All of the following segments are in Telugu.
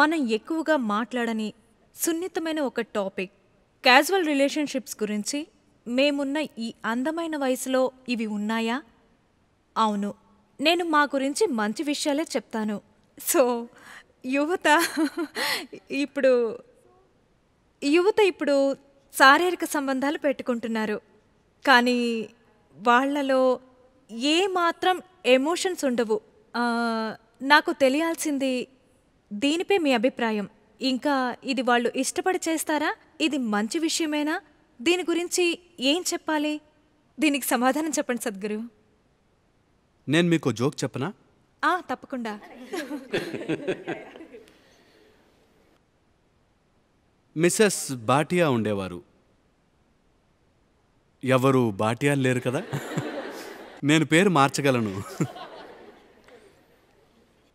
మనం ఎక్కువగా మాట్లాడని సున్నితమైన ఒక టాపిక్ క్యాజువల్ రిలేషన్షిప్స్ గురించి మేమున్న ఈ అందమైన వయసులో ఇవి ఉన్నాయా అవును నేను మా గురించి మంచి విషయాలే చెప్తాను సో యువత ఇప్పుడు యువత ఇప్పుడు శారీరక సంబంధాలు పెట్టుకుంటున్నారు కానీ వాళ్లలో ఏ మాత్రం ఎమోషన్స్ ఉండవు నాకు తెలియాల్సింది దీనిపై మీ అభిప్రాయం ఇంకా ఇది వాళ్ళు ఇష్టపడి చేస్తారా ఇది మంచి విషయమేనా దీని గురించి ఏం చెప్పాలి దీనికి సమాధానం చెప్పండి సద్గురు నేను మీకు జోక్ చెప్పనా ఆ తప్పకుండా మిస్సెస్ బాటియా ఉండేవారు ఎవరు బాటియా లేరు కదా నేను పేరు మార్చగలను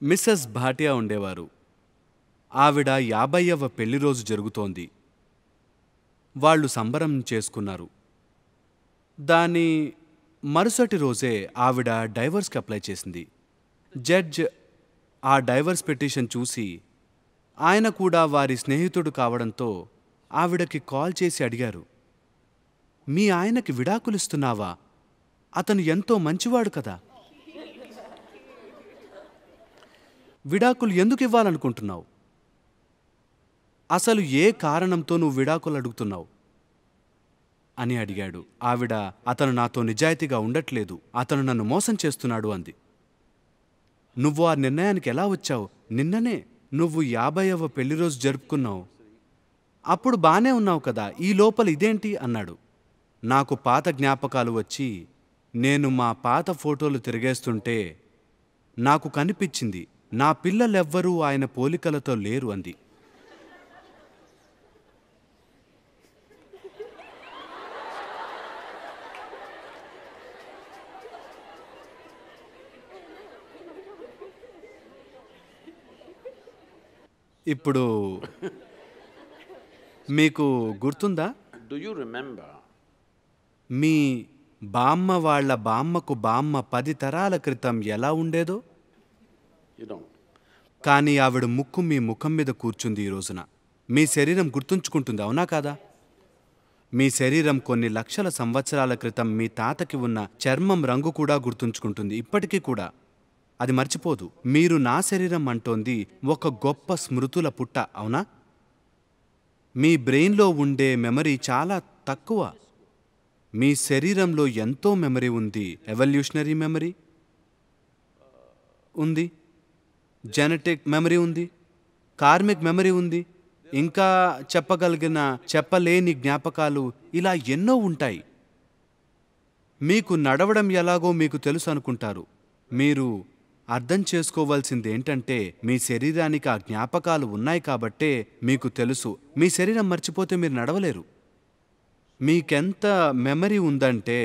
మిస్సెస్ భాటియా ఉండేవారు ఆవిడ యాభైవ పెళ్లిరోజు జరుగుతోంది వాళ్ళు సంబరం చేసుకున్నారు దాని మరుసటి రోజే ఆవిడ డైవర్స్కి అప్లై చేసింది జడ్జ్ ఆ డైవర్స్ పిటిషన్ చూసి ఆయన కూడా వారి స్నేహితుడు కావడంతో ఆవిడకి కాల్ చేసి అడిగారు మీ ఆయనకి విడాకులిస్తున్నావా అతను ఎంతో మంచివాడు కదా విడాకులు ఎందుకు ఇవ్వాలనుకుంటున్నావు అసలు ఏ కారణంతో నువ్వు విడాకులు అడుగుతున్నావు అని అడిగాడు ఆవిడ అతను నాతో నిజాయితీగా ఉండట్లేదు అతను నన్ను మోసం చేస్తున్నాడు అంది నువ్వు ఆ నిర్ణయానికి ఎలా వచ్చావు నిన్ననే నువ్వు యాభైవ పెళ్లి రోజు జరుపుకున్నావు అప్పుడు బానే ఉన్నావు కదా ఈ లోపల ఇదేంటి అన్నాడు నాకు పాత జ్ఞాపకాలు వచ్చి నేను మా పాత ఫోటోలు తిరిగేస్తుంటే నాకు కనిపించింది నా పిల్లలెవ్వరూ ఆయన పోలికలతో లేరు అంది ఇప్పుడు మీకు గుర్తుందా డు యూ రిమెంబర్ మీ బామ్మ వాళ్ళ బామ్మకు బామ్మ పది తరాల క్రితం ఎలా ఉండేదో కానీ ఆవిడ ముక్కు మీ ముఖం మీద కూర్చుంది ఈ రోజున మీ శరీరం గుర్తుంచుకుంటుంది అవునా కాదా మీ శరీరం కొన్ని లక్షల సంవత్సరాల క్రితం మీ తాతకి ఉన్న చర్మం రంగు కూడా గుర్తుంచుకుంటుంది ఇప్పటికీ కూడా అది మర్చిపోదు మీరు నా శరీరం అంటోంది ఒక గొప్ప స్మృతుల పుట్ట అవునా మీ బ్రెయిన్లో ఉండే మెమరీ చాలా తక్కువ మీ శరీరంలో ఎంతో మెమరీ ఉంది ఎవల్యూషనరీ మెమరీ ఉంది జెనెటిక్ మెమరీ ఉంది కార్మిక్ మెమరీ ఉంది ఇంకా చెప్పగలిగిన చెప్పలేని జ్ఞాపకాలు ఇలా ఎన్నో ఉంటాయి మీకు నడవడం ఎలాగో మీకు తెలుసు అనుకుంటారు మీరు అర్థం చేసుకోవాల్సింది ఏంటంటే మీ శరీరానికి ఆ జ్ఞాపకాలు ఉన్నాయి కాబట్టే మీకు తెలుసు మీ శరీరం మర్చిపోతే మీరు నడవలేరు మీకెంత మెమరీ ఉందంటే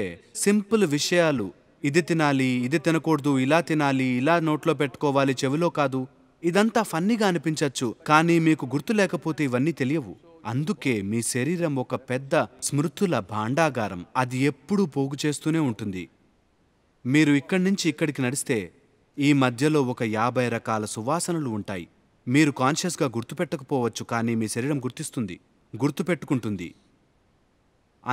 సింపుల్ విషయాలు ఇది తినాలి ఇది తినకూడదు ఇలా తినాలి ఇలా నోట్లో పెట్టుకోవాలి చెవిలో కాదు ఇదంతా ఫన్నీగా అనిపించవచ్చు కానీ మీకు గుర్తు లేకపోతే ఇవన్నీ తెలియవు అందుకే మీ శరీరం ఒక పెద్ద స్మృతుల భాండాగారం అది ఎప్పుడూ పోగు చేస్తూనే ఉంటుంది మీరు ఇక్కడి నుంచి ఇక్కడికి నడిస్తే ఈ మధ్యలో ఒక యాభై రకాల సువాసనలు ఉంటాయి మీరు కాన్షియస్గా గుర్తుపెట్టకపోవచ్చు కానీ మీ శరీరం గుర్తిస్తుంది గుర్తుపెట్టుకుంటుంది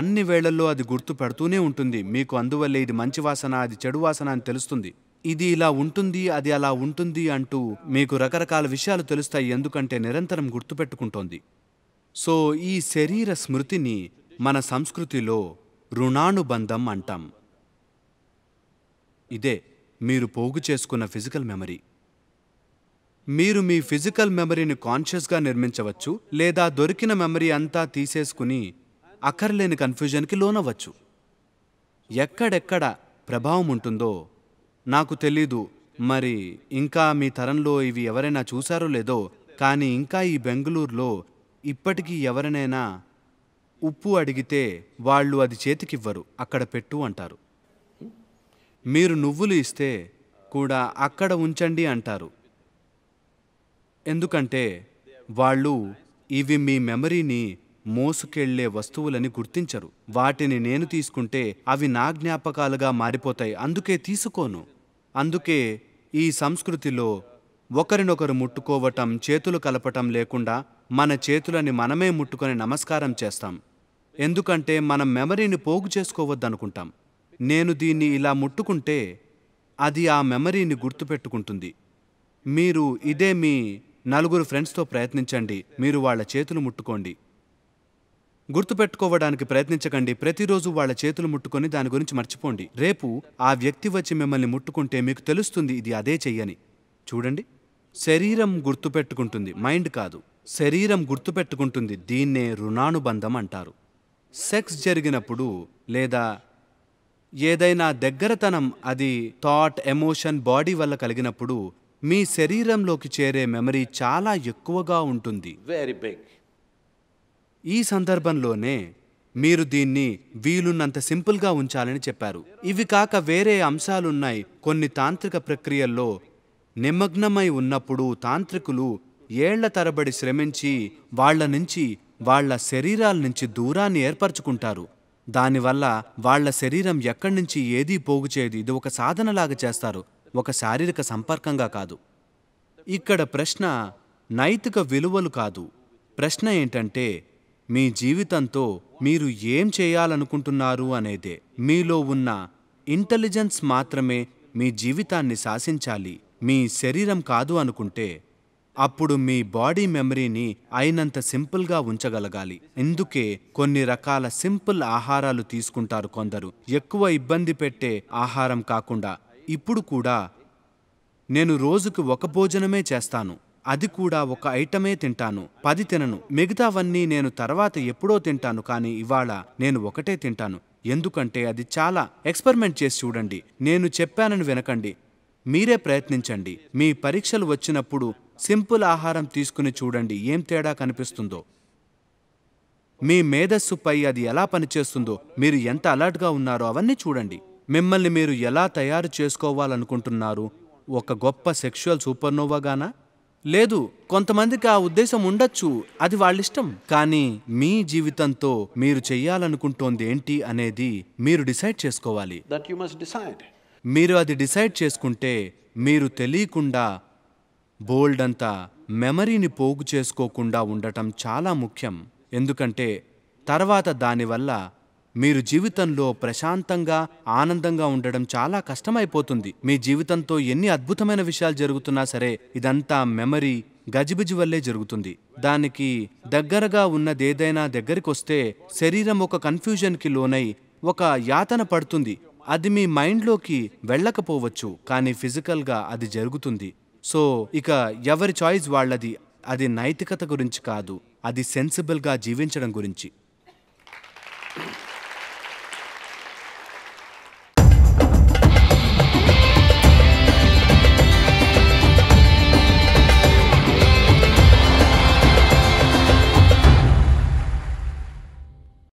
అన్ని వేళల్లో అది గుర్తుపెడుతూనే ఉంటుంది మీకు అందువల్లే ఇది మంచి వాసన అది చెడు వాసన అని తెలుస్తుంది ఇది ఇలా ఉంటుంది అది అలా ఉంటుంది అంటూ మీకు రకరకాల విషయాలు తెలుస్తాయి ఎందుకంటే నిరంతరం గుర్తుపెట్టుకుంటోంది సో ఈ శరీర స్మృతిని మన సంస్కృతిలో రుణానుబంధం అంటాం ఇదే మీరు పోగు చేసుకున్న ఫిజికల్ మెమరీ మీరు మీ ఫిజికల్ మెమరీని కాన్షియస్గా నిర్మించవచ్చు లేదా దొరికిన మెమరీ అంతా తీసేసుకుని అక్కర్లేని కన్ఫ్యూజన్కి లోనవ్వచ్చు ఎక్కడెక్కడ ప్రభావం ఉంటుందో నాకు తెలీదు మరి ఇంకా మీ తరంలో ఇవి ఎవరైనా చూశారో లేదో కానీ ఇంకా ఈ బెంగళూరులో ఇప్పటికీ ఎవరినైనా ఉప్పు అడిగితే వాళ్ళు అది చేతికివ్వరు అక్కడ పెట్టు అంటారు మీరు నువ్వులు ఇస్తే కూడా అక్కడ ఉంచండి అంటారు ఎందుకంటే వాళ్ళు ఇవి మీ మెమరీని మోసుకెళ్లే వస్తువులని గుర్తించరు వాటిని నేను తీసుకుంటే అవి నా జ్ఞాపకాలుగా మారిపోతాయి అందుకే తీసుకోను అందుకే ఈ సంస్కృతిలో ఒకరినొకరు ముట్టుకోవటం చేతులు కలపటం లేకుండా మన చేతులని మనమే ముట్టుకొని నమస్కారం చేస్తాం ఎందుకంటే మనం మెమరీని పోగు చేసుకోవద్దనుకుంటాం నేను దీన్ని ఇలా ముట్టుకుంటే అది ఆ మెమరీని గుర్తుపెట్టుకుంటుంది మీరు ఇదే మీ నలుగురు ఫ్రెండ్స్తో ప్రయత్నించండి మీరు వాళ్ళ చేతులు ముట్టుకోండి గుర్తుపెట్టుకోవడానికి ప్రయత్నించకండి ప్రతిరోజు వాళ్ళ చేతులు ముట్టుకొని దాని గురించి మర్చిపోండి రేపు ఆ వ్యక్తి వచ్చి మిమ్మల్ని ముట్టుకుంటే మీకు తెలుస్తుంది ఇది అదే చెయ్యని చూడండి శరీరం గుర్తుపెట్టుకుంటుంది మైండ్ కాదు శరీరం గుర్తుపెట్టుకుంటుంది దీన్నే రుణానుబంధం అంటారు సెక్స్ జరిగినప్పుడు లేదా ఏదైనా దగ్గరతనం అది థాట్ ఎమోషన్ బాడీ వల్ల కలిగినప్పుడు మీ శరీరంలోకి చేరే మెమరీ చాలా ఎక్కువగా ఉంటుంది వెరీ బిగ్ ఈ సందర్భంలోనే మీరు దీన్ని వీలున్నంత సింపుల్గా ఉంచాలని చెప్పారు ఇవి కాక వేరే అంశాలున్నాయి కొన్ని తాంత్రిక ప్రక్రియల్లో నిమగ్నమై ఉన్నప్పుడు తాంత్రికులు ఏళ్ల తరబడి శ్రమించి వాళ్ల నుంచి వాళ్ల శరీరాల నుంచి దూరాన్ని ఏర్పరచుకుంటారు దానివల్ల వాళ్ల శరీరం ఎక్కడి నుంచి ఏదీ పోగుచేది ఇది ఒక సాధనలాగా చేస్తారు ఒక శారీరక సంపర్కంగా కాదు ఇక్కడ ప్రశ్న నైతిక విలువలు కాదు ప్రశ్న ఏంటంటే మీ జీవితంతో మీరు ఏం చేయాలనుకుంటున్నారు అనేదే మీలో ఉన్న ఇంటెలిజెన్స్ మాత్రమే మీ జీవితాన్ని శాసించాలి మీ శరీరం కాదు అనుకుంటే అప్పుడు మీ బాడీ మెమరీని అయినంత సింపుల్గా ఉంచగలగాలి ఎందుకే కొన్ని రకాల సింపుల్ ఆహారాలు తీసుకుంటారు కొందరు ఎక్కువ ఇబ్బంది పెట్టే ఆహారం కాకుండా ఇప్పుడు కూడా నేను రోజుకు ఒక భోజనమే చేస్తాను అది కూడా ఒక ఐటమే తింటాను పది తినను మిగతావన్నీ నేను తర్వాత ఎప్పుడో తింటాను కానీ ఇవాళ నేను ఒకటే తింటాను ఎందుకంటే అది చాలా ఎక్స్పెరిమెంట్ చేసి చూడండి నేను చెప్పానని వినకండి మీరే ప్రయత్నించండి మీ పరీక్షలు వచ్చినప్పుడు సింపుల్ ఆహారం తీసుకుని చూడండి ఏం తేడా కనిపిస్తుందో మీ మేధస్సుపై అది ఎలా పనిచేస్తుందో మీరు ఎంత అలర్ట్గా ఉన్నారో అవన్నీ చూడండి మిమ్మల్ని మీరు ఎలా తయారు చేసుకోవాలనుకుంటున్నారు ఒక గొప్ప సెక్షువల్ సూపర్నోవాగానా లేదు కొంతమందికి ఆ ఉద్దేశం ఉండొచ్చు అది వాళ్ళిష్టం కానీ మీ జీవితంతో మీరు చెయ్యాలనుకుంటోంది ఏంటి అనేది మీరు డిసైడ్ చేసుకోవాలి దట్ యు మస్ట్ డిసైడ్ మీరు అది డిసైడ్ చేసుకుంటే మీరు తెలియకుండా బోల్డ్ అంతా మెమరీని పోగు చేసుకోకుండా ఉండటం చాలా ముఖ్యం ఎందుకంటే తర్వాత దానివల్ల మీరు జీవితంలో ప్రశాంతంగా ఆనందంగా ఉండడం చాలా కష్టమైపోతుంది మీ జీవితంతో ఎన్ని అద్భుతమైన విషయాలు జరుగుతున్నా సరే ఇదంతా మెమరీ గజిబిజి వల్లే జరుగుతుంది దానికి దగ్గరగా ఉన్నదేదైనా దగ్గరికొస్తే శరీరం ఒక కన్ఫ్యూజన్కి లోనై ఒక యాతన పడుతుంది అది మీ మైండ్లోకి వెళ్ళకపోవచ్చు కానీ ఫిజికల్గా అది జరుగుతుంది సో ఇక ఎవరి చాయిస్ వాళ్ళది అది నైతికత గురించి కాదు అది సెన్సిబుల్గా జీవించడం గురించి